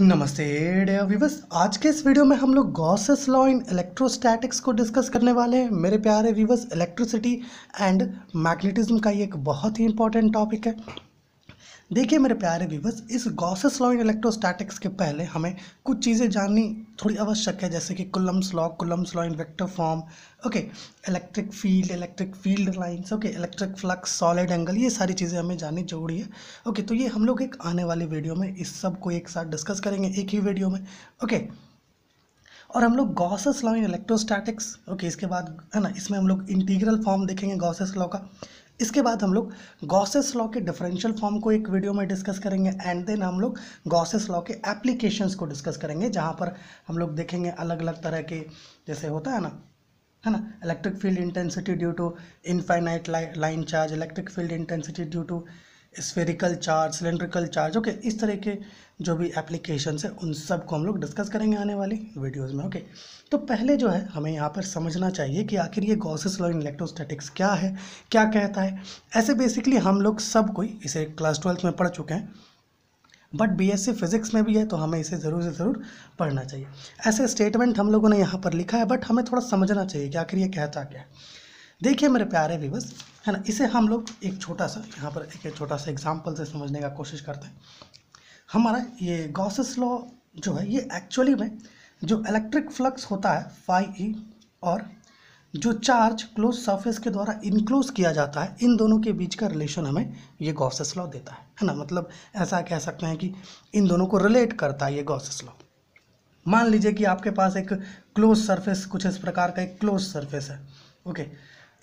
नमस्ते व्यूवर्स आज के इस वीडियो में हम लोग गॉसेस लॉ इन इलेक्ट्रोस्टैटिक्स को डिस्कस करने वाले हैं मेरे प्यारे व्यूवर्स इलेक्ट्रिसिटी एंड मैग्नेटिज्म का ये एक बहुत ही इंपॉर्टेंट टॉपिक है देखिए मेरे प्यारे व्यूवर्स इस गॉसेस लॉ इन इलेक्ट्रोस्टैटिक्स के पहले हमें कुछ चीज़ें जाननी थोड़ी आवश्यक है जैसे कि Coulomb's law Coulomb's law in vector form okay electric field electric field lines okay electric flux solid angle ये सारी चीज़ें हमें जाननी जरूरी है ओके okay, तो ये हम लोग एक आने वाली वीडियो में इस सब को एक साथ डिस्कस करेंगे एक ही वीडियो में ओके okay. और हम लोग Gauss's law in electrostatics okay इसके बाद है ना इसमें हम लोग इंटीग्रल फॉर्म देखेंगे गॉसेस लॉ का इसके बाद हम लोग गॉसेस लॉ के डिफरेंशियल फॉर्म को एक वीडियो में डिस्कस करेंगे एंड देन हम लोग गॉसेस लॉ के एप्लीकेशंस को डिस्कस करेंगे जहाँ पर हम लोग देखेंगे अलग अलग तरह के जैसे होता है ना है ना electric field intensity due to infinite line charge electric field intensity due to spherical charge cylindrical charge okay इस तरह के जो भी एप्लीकेशन है उन सब को हम लोग डिस्कस करेंगे आने वाली वीडियोस में ओके तो पहले जो है हमें यहाँ पर समझना चाहिए कि आखिर ये गॉसेस लॉ इन इलेक्ट्रोस्टैटिक्स क्या है क्या कहता है ऐसे बेसिकली हम लोग सब कोई इसे क्लास ट्वेल्थ में पढ़ चुके हैं बट बीएससी फिजिक्स में भी है तो हमें इसे ज़रूर से ज़रूर पढ़ना चाहिए ऐसे स्टेटमेंट हम लोगों ने यहाँ पर लिखा है बट हमें थोड़ा समझना चाहिए कि आखिर ये कहता क्या है देखिए मेरे प्यारे व्यवस्थ है ना इसे हम लोग एक छोटा सा यहाँ पर एक छोटा सा एग्जाम्पल से समझने का कोशिश करते हैं हमारा ये गॉसेस लॉ जो है ये एक्चुअली में जो इलेक्ट्रिक फ्लक्स होता है फाइव ई e, और जो चार्ज क्लोज सरफेस के द्वारा इनक्लोज किया जाता है इन दोनों के बीच का रिलेशन हमें ये गॉसेस लॉ देता है है ना मतलब ऐसा कह सकते हैं कि इन दोनों को रिलेट करता है ये गॉसेस लॉ मान लीजिए कि आपके पास एक क्लोज सरफेस कुछ इस प्रकार का एक क्लोज सरफेस है ओके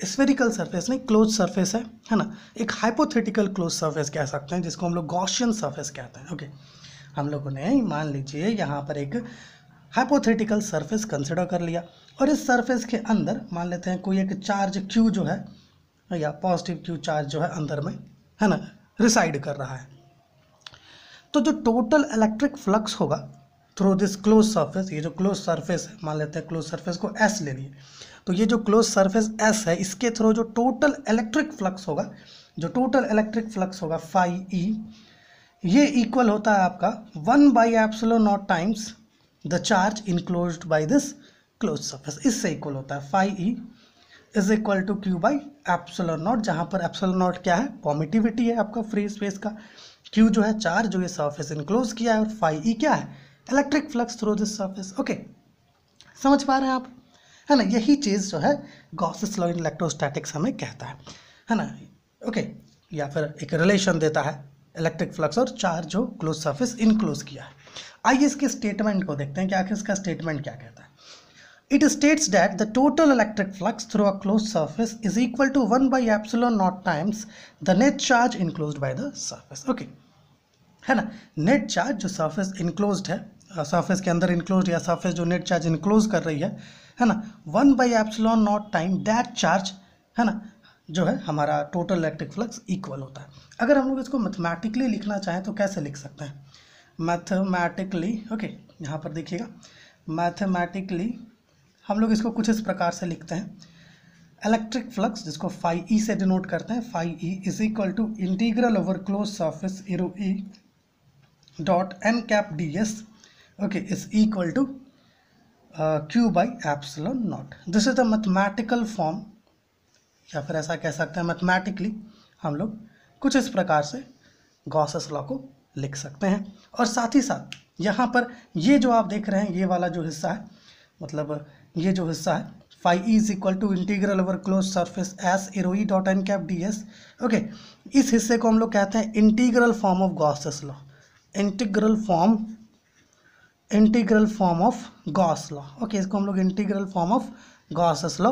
स्फेरिकल सरफेस नहीं क्लोज सरफेस है है ना एक हाइपोथेटिकल क्लोज सरफेस कह सकते हैं जिसको हम लोग गॉशियन सरफेस कहते हैं ओके हम लोगों ने मान लीजिए यहाँ पर एक हाइपोथेटिकल सरफेस कंसिडर कर लिया और इस सरफेस के अंदर मान लेते हैं कोई एक चार्ज क्यू जो है या पॉजिटिव क्यू चार्ज जो है अंदर में है ना रिसाइड कर रहा है तो जो टोटल इलेक्ट्रिक फ्लक्स होगा थ्रू दिस क्लोज सरफेस ये जो क्लोज सरफेस है मान लेते हैं क्लोज सरफेस को एस ले लिए तो ये जो क्लोज सरफेस एस है इसके थ्रू जो टोटल इलेक्ट्रिक फ्लक्स होगा जो टोटल इलेक्ट्रिक फ्लक्स होगा फाइव ई e, ये इक्वल होता है आपका one by epsilon naught times the charge enclose by this close surface इससे इक्वल होता है phi E is equal to Q by epsilon naught जहाँ पर एप्सलो नॉट क्या है पॉमिटिविटी है आपका फ्री स्पेस का क्यू जो है चार्ज जो ये सर्फेस इनक्लोज किया है और फाइव ई e क्या है electric flux through this surface okay समझ पा रहे हैं आप है ना यही चीज़ जो है गॉसिस लॉ इन इलेक्ट्रोस्टैटिक्स हमें कहता है है ना ओके या फिर एक रिलेशन देता है इलेक्ट्रिक फ्लक्स और चार्ज जो क्लोज सर्फिस इनक्लोज किया है आइए इसके स्टेटमेंट को देखते हैं कि आखिर इसका स्टेटमेंट क्या कहता है it states that the total electric flux through a close surface is equal to one by epsilon naught times the net charge enclose by the surface okay है ना नेट चार्ज जो सर्फिस इनक्लोज है surface uh, के अंदर enclose या surface जो net charge enclose कर रही है है ना one by epsilon naught time that charge है ना जो है हमारा टोटल इलेक्ट्रिक फ्लक्स इक्वल होता है अगर हम लोग इसको मैथमेटिकली लिखना चाहें तो कैसे लिख सकते हैं मैथमेटिकली ओके यहाँ पर देखिएगा मैथमेटिकली हम लोग इसको कुछ इस प्रकार से लिखते हैं इलेक्ट्रिक फ्लक्स जिसको फाइव ई e से डिनोट करते हैं phi E is equal to integral over close surface arrow E dot N cap D S okay is equal to uh, q by epsilon naught this is the mathematical form या फिर ऐसा कह सकते हैं mathematically हम लोग कुछ इस प्रकार से गॉसस लॉ को लिख सकते हैं और साथ ही साथ यहाँ पर ये जो आप देख रहे हैं ये वाला जो हिस्सा है मतलब ये जो हिस्सा है phi is equal to integral over close surface S arrow E dot N cap D S okay इस हिस्से को हम लोग कहते हैं integral form of Gauss's law integral form integral form of Gauss law okay इसको हम लोग integral form of Gauss's law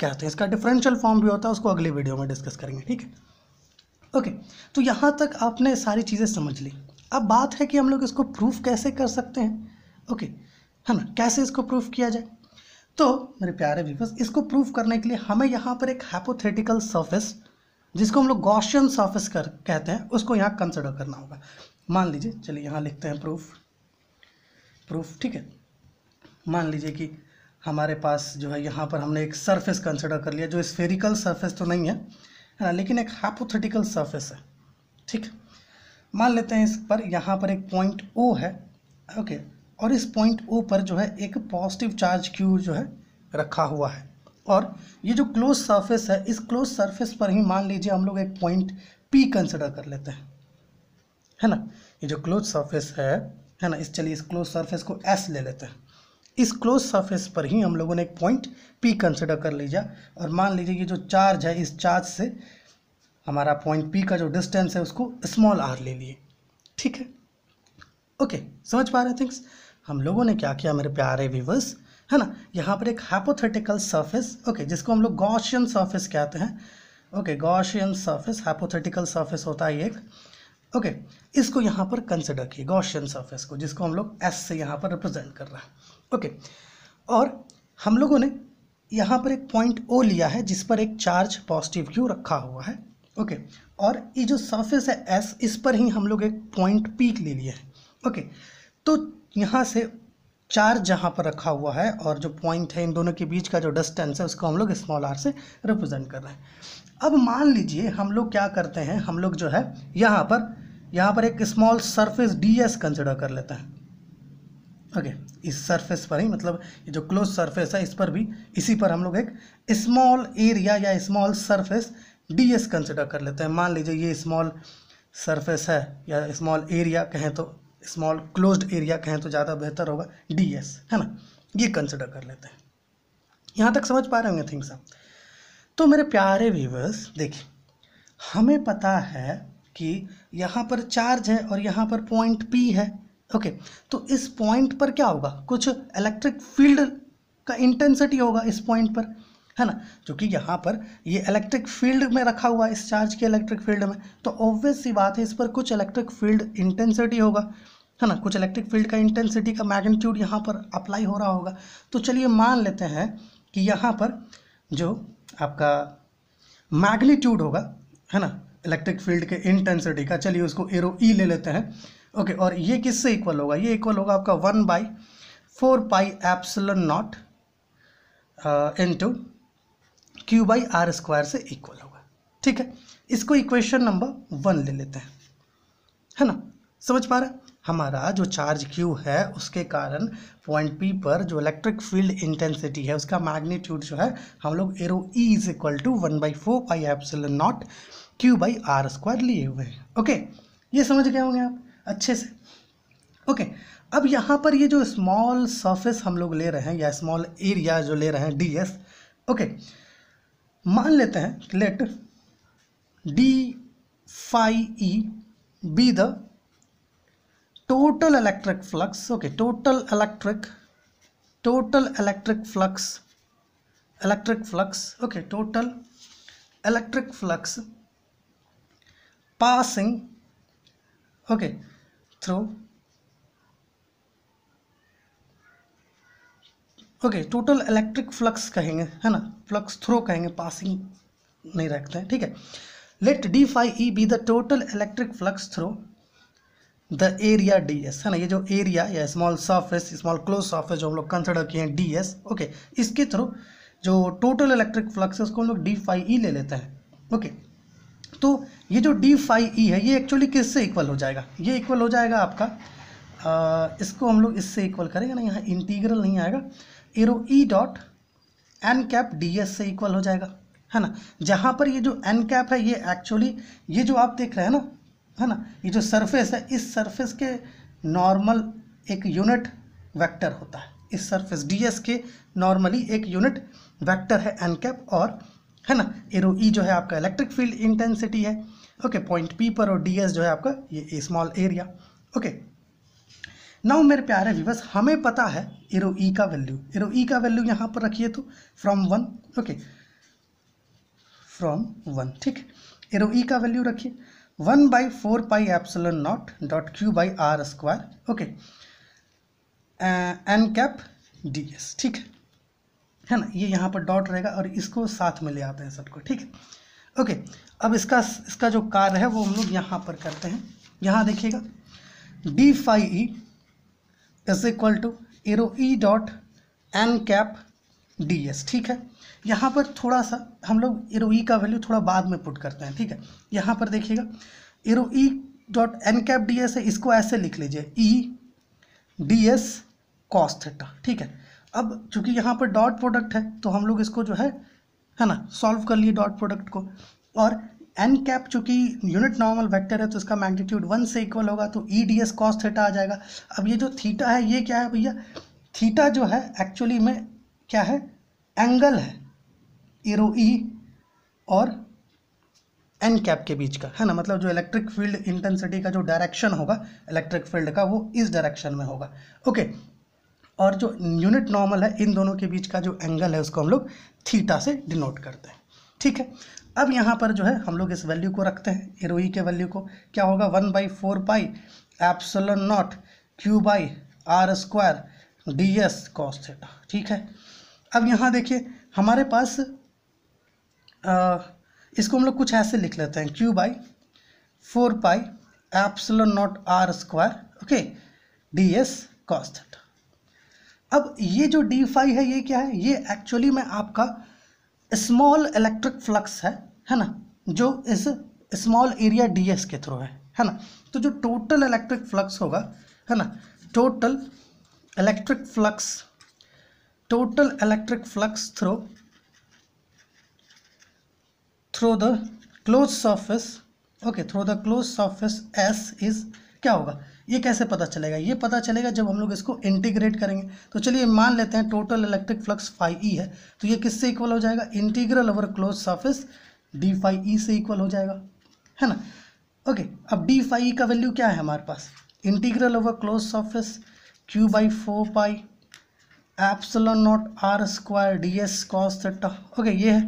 कहते हैं इसका डिफरेंशियल फॉर्म भी होता है उसको अगली वीडियो में डिस्कस करेंगे ठीक है ओके तो यहाँ तक आपने सारी चीज़ें समझ ली अब बात है कि हम लोग इसको प्रूफ कैसे कर सकते हैं ओके है ना कैसे इसको प्रूफ किया जाए तो मेरे प्यारे व्यूवर्स इसको प्रूफ करने के लिए हमें यहाँ पर एक हाइपोथेटिकल सर्फेस जिसको हम लोग गॉशियन सर्फेस कर कहते हैं उसको यहाँ कंसिडर करना होगा मान लीजिए चलिए यहाँ लिखते हैं प्रूफ प्रूफ ठीक है मान लीजिए कि हमारे पास जो है यहाँ पर हमने एक सरफेस कंसिडर कर लिया जो स्फेरिकल सरफेस तो नहीं है है ना लेकिन एक हाइपोथेटिकल सरफेस है ठीक मान लेते हैं इस पर यहाँ पर एक पॉइंट ओ है ओके और इस पॉइंट ओ पर जो है एक पॉजिटिव चार्ज क्यू जो है रखा हुआ है और ये जो क्लोज सरफेस है इस क्लोज सरफेस पर ही मान लीजिए हम लोग एक पॉइंट पी कंसिडर कर लेते हैं है ना ये जो क्लोज सरफेस है है ना इस चलिए इस क्लोज सरफेस को एस ले लेते हैं इस क्लोज सरफेस पर ही हम लोगों ने एक पॉइंट पी कंसिडर कर लीजिए और मान लीजिए कि जो चार्ज है इस चार्ज से हमारा पॉइंट पी का जो डिस्टेंस है उसको स्मॉल आर ले लिए ठीक है ओके okay, समझ पा रहे थिंग्स हम लोगों ने क्या किया मेरे प्यारे व्यूवर्स है ना यहाँ पर एक हाइपोथेटिकल सर्फेस ओके जिसको हम लोग गॉशियन सर्फेस कहते हैं okay Gaussian surface hypothetical surface होता है एक ओके okay, इसको यहाँ पर कंसिडर किए गॉशियन सरफेस को जिसको हम लोग एस से यहाँ पर रिप्रेजेंट कर रहे हैं ओके okay, और हम लोगों ने यहाँ पर एक पॉइंट ओ लिया है जिस पर एक चार्ज पॉजिटिव क्यू रखा हुआ है ओके okay, और ये जो सरफेस है एस इस पर ही हम लोग एक पॉइंट पी ले लिए हैं ओके तो यहाँ से चार्ज जहाँ पर रखा हुआ है और जो पॉइंट है इन दोनों के बीच का जो डिस्टेंस है उसको हम लोग स्मॉल आर से रिप्रेजेंट कर रहे हैं अब मान लीजिए हम लोग क्या करते हैं हम लोग जो है यहाँ पर यहाँ पर एक small surface D S consider कर लेते हैं ओके okay, इस सरफेस पर ही मतलब ये जो क्लोज सरफेस है इस पर भी इसी पर हम लोग एक स्मॉल एरिया या small surface D S consider कर लेते हैं मान लीजिए ये स्मॉल सरफेस है या स्मॉल एरिया कहें तो स्मॉल क्लोज्ड एरिया कहें तो ज़्यादा बेहतर होगा डी एस है ना ये कंसिडर कर लेते हैं यहाँ तक समझ पा रहे होंगे थिंग्स आप तो मेरे प्यारे व्यूवर्स देखिए हमें पता है कि यहाँ पर चार्ज है और यहाँ पर पॉइंट पी है ओके तो इस पॉइंट पर क्या होगा कुछ इलेक्ट्रिक फील्ड का इंटेंसिटी होगा इस पॉइंट पर है ना क्योंकि यहाँ पर ये इलेक्ट्रिक फील्ड में रखा हुआ इस चार्ज के इलेक्ट्रिक फील्ड में तो ऑब्वियस सी बात है इस पर कुछ इलेक्ट्रिक फील्ड इंटेंसिटी होगा है ना कुछ इलेक्ट्रिक फील्ड का इंटेंसिटी का मैग्नीट्यूड यहाँ पर अप्लाई हो रहा होगा तो चलिए मान लेते हैं कि यहाँ पर जो आपका मैग्नीट्यूड होगा है ना इलेक्ट्रिक फील्ड के इंटेंसिटी का चलिए उसको एरो ई e ले लेते हैं ओके और ये किससे इक्वल होगा ये इक्वल होगा आपका one by four pi epsilon naught into Q by R square से इक्वल होगा ठीक है इसको इक्वेशन नंबर वन ले लेते हैं है ना समझ पा रहे हमारा जो चार्ज क्यू है उसके कारण पॉइंट पी पर जो इलेक्ट्रिक फील्ड इंटेंसिटी है उसका मैग्नीट्यूड जो है हम लोग arrow E is equal to one by four pi epsilon naught Q by R square लिए हुए हैं ओके ये समझ गए होंगे आप अच्छे से ओके अब यहाँ पर ये जो स्मॉल सरफेस हम लोग ले रहे हैं या स्मॉल एरिया जो ले रहे हैं डी एस ओके मान लेते हैं let D phi E be the total electric flux okay total electric total electric flux electric flux okay total electric flux passing okay through okay total electric flux कहेंगे है ना flux throw कहेंगे passing नहीं रखते हैं ठीक है let D phi E be the total electric flux through the area D S है ना ये जो एरिया या small surface small close surface जो हम लोग कंसिडर किए हैं डी एस ओके इसके थ्रू जो टोटल इलेक्ट्रिक फ्लक्स है उसको हम लोग डी फाइव ई ले लेते हैं ओके तो ये जो डी फाइव ई है ये एक्चुअली किससे इक्वल हो जाएगा ये इक्वल हो जाएगा आपका आ, इसको हम लोग इससे इक्वल करेंगे ना यहाँ इंटीग्रल नहीं आएगा arrow E dot N cap D S से इक्वल हो जाएगा है ना जहाँ पर ये जो एन कैप है ये एक्चुअली ये जो आप देख रहे हैं ना है ना ये जो सरफेस है इस सरफेस के नॉर्मल एक यूनिट वेक्टर होता है इस सरफेस एस के नॉर्मली एक यूनिट वेक्टर है एन कैप और है ना एरो ई e जो है आपका इलेक्ट्रिक फील्ड इंटेंसिटी है ओके पॉइंट पी पर और डी जो है आपका ये स्मॉल एरिया ओके नाउ मेरे प्यारे विवस हमें पता है एरो ई e का वैल्यू एरो ई का वैल्यू यहाँ पर रखिए तो from one okay from one ठीक एरो ई e का वैल्यू रखिए one by four pi epsilon naught dot Q by R square okay N cap D ठीक है ना ये यहाँ पर डॉट रहेगा और इसको साथ में ले आते हैं सबको ठीक है ओके अब इसका इसका जो कार्य है वो हम लोग यहाँ पर करते हैं यहाँ देखिएगा D phi E is equal to arrow E dot N cap D S ठीक है यहाँ पर थोड़ा सा हम लोग एरो ई e का वैल्यू थोड़ा बाद में पुट करते हैं ठीक है यहाँ पर देखिएगा arrow E dot N cap D S है इसको ऐसे लिख लीजिए ई डी एस कॉस्थेटा ठीक है अब चूंकि यहाँ पर डॉट प्रोडक्ट है तो हम लोग इसको जो है है ना सॉल्व कर लिए डॉट प्रोडक्ट को और एन कैप चूँकि यूनिट नॉर्मल वेक्टर है तो इसका मैग्नीट्यूड वन से इक्वल होगा तो E D S cos theta आ जाएगा अब ये जो थीटा है ये क्या है भैया थीटा जो है एक्चुअली में क्या है एंगल है एरो ई e और एन कैप के बीच का है ना मतलब जो इलेक्ट्रिक फील्ड इंटेंसिटी का जो डायरेक्शन होगा इलेक्ट्रिक फील्ड का वो इस डायरेक्शन में होगा ओके और जो यूनिट नॉर्मल है इन दोनों के बीच का जो एंगल है उसको हम लोग थीटा से डिनोट करते हैं ठीक है अब यहाँ पर जो है हम लोग इस वैल्यू को रखते हैं एरोई e के वैल्यू को क्या होगा one by four pi epsilon naught Q by R square D S cos theta ठीक है अब यहाँ देखिए हमारे पास आ, इसको हम लोग कुछ ऐसे लिख लेते हैं Q by four pi epsilon naught R square okay D S cos theta अब ये जो डी फाई है ये क्या है ये एक्चुअली में आपका स्मॉल इलेक्ट्रिक फ्लक्स है है ना जो इस स्मॉल एरिया डी एस के थ्रू है है ना तो जो टोटल इलेक्ट्रिक फ्लक्स होगा है ना total electric flux total electric flux through through the close surface okay through the close surface S is क्या होगा ये कैसे पता चलेगा ये पता चलेगा जब हम लोग इसको इंटीग्रेट करेंगे तो चलिए मान लेते हैं total electric flux phi E है तो ये किससे इक्वल हो जाएगा integral over close surface D phi E से इक्वल हो जाएगा है ना ओके अब डी फाइव ई का वैल्यू क्या है हमारे पास integral over close surface Q by four pi epsilon naught R square D S cos theta okay ये है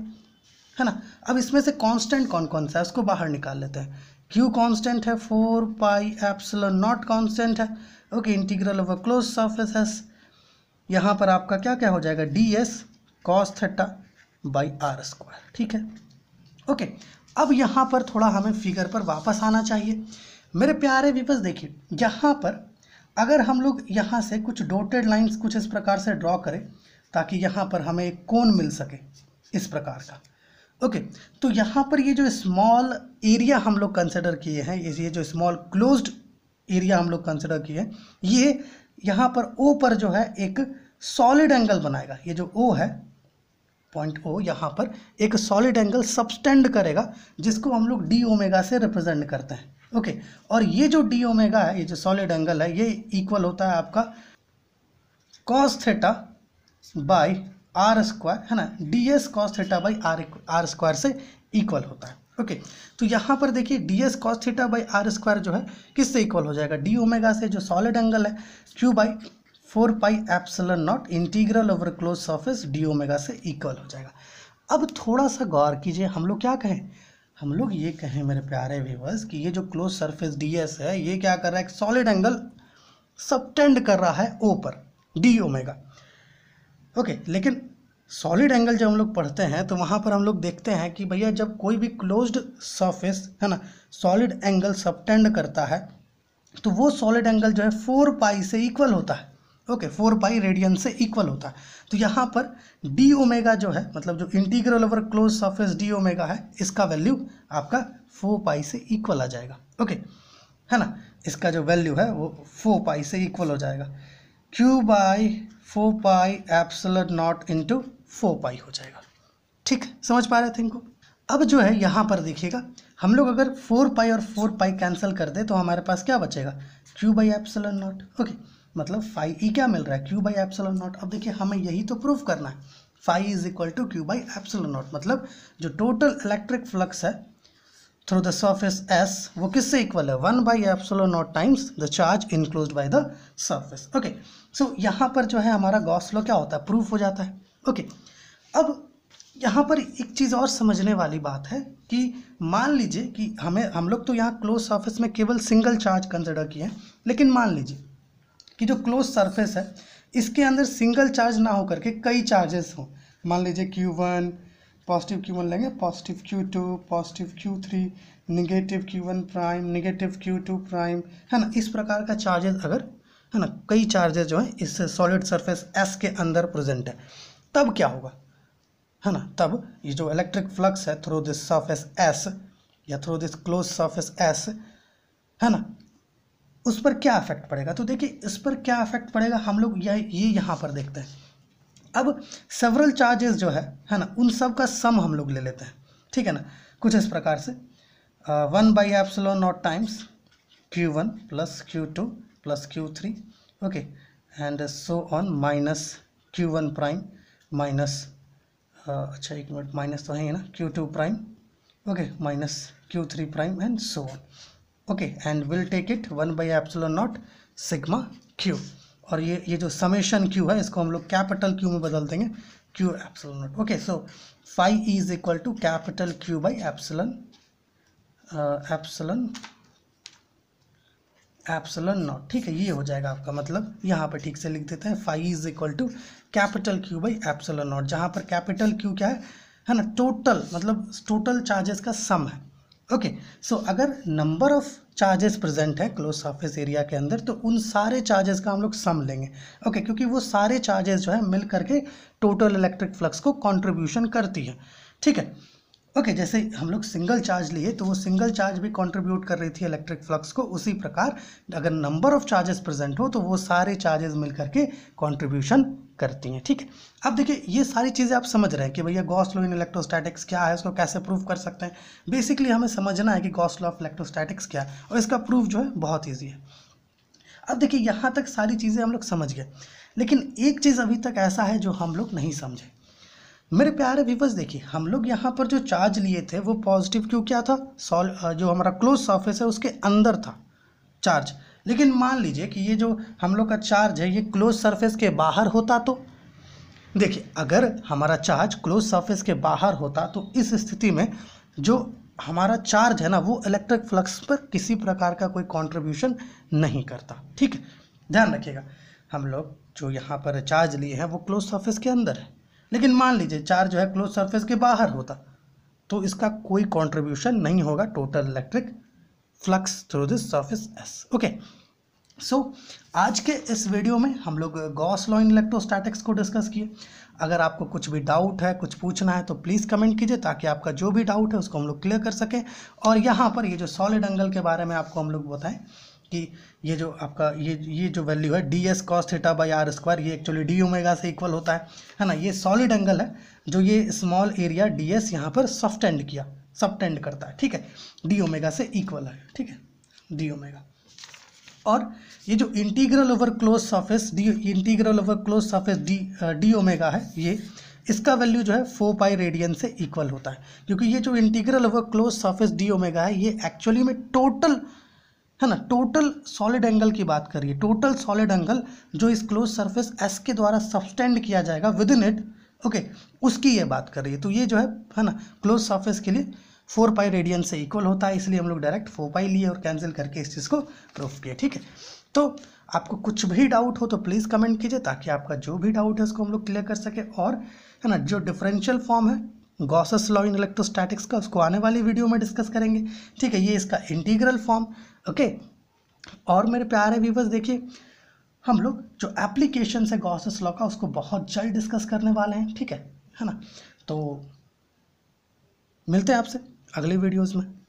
है ना अब इसमें से कांस्टेंट कौन कौन सा है उसको बाहर निकाल लेते हैं क्यू कांस्टेंट है four pi epsilon naught constant है okay integral a close surface यहाँ पर आपका क्या क्या हो जाएगा D S cos theta by R square okay है ओके अब यहाँ पर थोड़ा हमें फिगर पर वापस आना चाहिए मेरे प्यारे विपस देखिए यहाँ पर अगर हम लोग यहाँ से कुछ डोटेड लाइंस कुछ इस प्रकार से ड्रॉ करें ताकि यहाँ पर हमें एक कोन मिल सके इस प्रकार का ओके okay, तो यहाँ पर ये जो स्मॉल एरिया हम लोग कंसिडर किए हैं ये जो स्मॉल क्लोज्ड एरिया हम लोग कंसिडर किए हैं ये यहाँ पर ओ पर जो है एक सॉलिड एंगल बनाएगा ये जो ओ है पॉइंट ओ यहाँ पर एक सॉलिड एंगल सबस्टेंड करेगा जिसको हम लोग डी ओमेगा से रिप्रेजेंट करते हैं ओके okay, और ये जो डी ओमेगा है ये जो सॉलिड एंगल है ये इक्वल होता है आपका cos theta by R square है ना D S cos theta by R R square से इक्वल होता है ओके तो यहाँ पर देखिए D S cos theta by R square जो है किससे इक्वल हो जाएगा डी ओमेगा से जो सॉलिड एंगल है Q by four pi epsilon naught integral over close surface D omega से इक्वल हो जाएगा अब थोड़ा सा गौर कीजिए हम लोग क्या कहें हम लोग ये कहें मेरे प्यारे व्यूवर्स कि ये जो क्लोज सर्फेस डी एस है ये क्या कर रहा है सॉलिड एंगल सबटेंड कर रहा है ओ पर डी ओमेगा ओके लेकिन सॉलिड एंगल जब हम लोग पढ़ते हैं तो वहाँ पर हम लोग देखते हैं कि भैया जब कोई भी क्लोज्ड सरफेस है ना सॉलिड एंगल सबटेंड करता है तो वो सॉलिड एंगल जो है फोर पाई से इक्वल होता है ओके फोर पाई रेडियन से इक्वल होता है तो यहाँ पर डी ओमेगा जो है मतलब जो integral over close surface D omega है इसका वैल्यू आपका फोर पाई से इक्वल आ जाएगा ओके है ना इसका जो वैल्यू है वो फोर पाई से इक्वल हो जाएगा Q by four pi epsilon naught into four pi हो जाएगा ठीक समझ पा रहे थे इनको अब जो है यहाँ पर देखिएगा हम लोग अगर फोर पाई और फोर पाई कैंसिल कर दे तो हमारे पास क्या बचेगा Q by epsilon naught okay मतलब फाइव ई क्या मिल रहा है क्यू बाई एप्सलर नॉट अब देखिए हमें यही तो प्रूव करना है phi is equal to Q by epsilon naught मतलब जो टोटल इलेक्ट्रिक फ्लक्स है थ्रू द सर्फेस एस वो किससे इक्वल है one by epsilon naught times the charge enclose by the surface okay so यहाँ पर जो है हमारा गौसलो क्या होता है प्रूफ हो जाता है ओके okay. अब यहाँ पर एक चीज़ और समझने वाली बात है कि मान लीजिए कि हमें हम लोग तो यहाँ क्लोज सर्फेस में केवल सिंगल चार्ज कंसिडर किए हैं लेकिन मान लीजिए कि जो क्लोज सर्फेस है इसके अंदर सिंगल चार्ज ना होकर के कई चार्जेस हों मान लीजिए Q one positive Q one लेंगे positive Q two positive Q three negative Q one prime negative Q two prime है ना इस प्रकार का चार्जेस अगर है ना कई चार्जेस जो हैं इस सॉलिड सरफेस एस के अंदर प्रेजेंट है तब क्या होगा है ना तब ये जो इलेक्ट्रिक फ्लक्स है थ्रू दिस सरफेस एस या through this close surface S है ना उस पर क्या इफेक्ट पड़ेगा तो देखिए इस पर क्या इफेक्ट पड़ेगा हम लोग यह ये यहाँ पर देखते हैं अब सेवरल चार्जेस जो है है ना उन सब का सम हम लोग ले लेते हैं ठीक है ना कुछ इस प्रकार से one by epsilon naught times Q one plus Q two plus Q three okay and so on minus Q one prime minus अच्छा एक मिनट माइनस तो है ना Q two prime okay minus Q three prime and so on and will take it one by by epsilon naught sigma Q और ये ये जो summation Q है इसको हम लोग कैपिटल क्यू में बदल देंगे Q epsilon naught okay so phi is equal to capital Q by epsilon epsilon epsilon naught ठीक है ये हो जाएगा आपका मतलब यहाँ पर ठीक से लिख देते हैं five is equal to capital Q by epsilon naught जहाँ पर कैपिटल क्यू क्या है है ना टोटल मतलब टोटल चार्जेस का सम है ओके okay, सो so अगर नंबर ऑफ चार्जेस प्रेजेंट है क्लोज सरफेस एरिया के अंदर तो उन सारे चार्जेस का हम लोग सम लेंगे ओके okay, क्योंकि वो सारे चार्जेस जो है मिल करके टोटल इलेक्ट्रिक फ्लक्स को कॉन्ट्रीब्यूशन करती है ठीक है ओके okay, जैसे हम लोग सिंगल चार्ज लिए तो वो सिंगल चार्ज भी कंट्रीब्यूट कर रही थी इलेक्ट्रिक फ्लक्स को उसी प्रकार अगर नंबर ऑफ चार्जेस प्रेजेंट हो तो वो सारे चार्जेस मिल करके कंट्रीब्यूशन करती हैं ठीक है अब देखिए ये सारी चीज़ें आप समझ रहे हैं कि भैया गॉस लॉ इन इलेक्ट्रोस्टैटिक्स क्या है उसको कैसे प्रूव कर सकते हैं बेसिकली हमें समझना है कि गॉस लॉ ऑफ इलेक्ट्रोस्टैटिक्स क्या है और इसका प्रूफ जो है बहुत ईजी है अब देखिए यहाँ तक सारी चीज़ें हम लोग समझ गए लेकिन एक चीज़ अभी तक ऐसा है जो हम लोग नहीं समझे मेरे प्यारे व्यूवर्स देखिए हम लोग यहाँ पर जो चार्ज लिए थे वो पॉजिटिव क्यों क्या था सॉल जो हमारा क्लोज सरफेस है उसके अंदर था चार्ज लेकिन मान लीजिए कि ये जो हम लोग का चार्ज है ये क्लोज सरफेस के बाहर होता तो देखिए अगर हमारा चार्ज क्लोज सरफेस के बाहर होता तो इस स्थिति में जो हमारा चार्ज है ना वो इलेक्ट्रिक फ्लक्स पर किसी प्रकार का कोई कॉन्ट्रीब्यूशन नहीं करता ठीक है ध्यान रखिएगा हम लोग जो यहाँ पर चार्ज लिए हैं वो क्लोज सरफेस के अंदर है लेकिन मान लीजिए चार्ज जो है क्लोज सरफेस के बाहर होता तो इसका कोई कॉन्ट्रीब्यूशन नहीं होगा total electric flux through this surface S okay so आज के इस वीडियो में हम लोग गॉस लॉ इन इलेक्ट्रोस्टैटिक्स को डिस्कस किए अगर आपको कुछ भी डाउट है कुछ पूछना है तो प्लीज़ कमेंट कीजिए ताकि आपका जो भी डाउट है उसको हम लोग क्लियर कर सकें और यहाँ पर ये जो सॉलिड एंगल के बारे में आपको हम लोग बताएं कि ये जो आपका ये ये जो वैल्यू है D S cos theta by R square ये एक्चुअली डी ओमेगा से इक्वल होता है है ना ये सॉलिड एंगल है जो ये स्मॉल एरिया डी एस यहाँ पर सॉफ्ट एंड किया सॉफ्ट एंड करता है ठीक है डी ओमेगा से इक्वल है ठीक है डी ओमेगा और ये जो integral over close surface D integral over close surface D D omega है ये इसका वैल्यू जो है फोर पाई रेडियन से इक्वल होता है क्योंकि ये जो integral over close surface D omega है ये एक्चुअली में टोटल है ना टोटल सॉलिड एंगल की बात करिए टोटल सॉलिड एंगल जो इस क्लोज सरफेस एस के द्वारा सब्सटेंड किया जाएगा विद इन इट ओके उसकी ये बात कर रही है तो ये जो है है ना क्लोज सरफेस के लिए फोर पाई रेडियन से इक्वल होता है इसलिए हम लोग डायरेक्ट फोर पाई लिए और कैंसिल करके इस चीज़ को प्रूफ किए ठीक है तो आपको कुछ भी डाउट हो तो प्लीज़ कमेंट कीजिए ताकि आपका जो भी डाउट है उसको हम लोग क्लियर कर सके और है ना जो डिफरेंशियल फॉर्म है गॉसस लॉ इन इलेक्ट्रोस्टैटिक्स का उसको आने वाली वीडियो में डिस्कस करेंगे ठीक है ये इसका इंटीग्रल फॉर्म ओके और मेरे प्यारे व्यूवर्स देखिए हम लोग जो एप्लीकेशन है गॉसेस लॉ का उसको बहुत जल्द डिस्कस करने वाले हैं ठीक है है ना तो मिलते हैं आपसे अगले वीडियोज़ में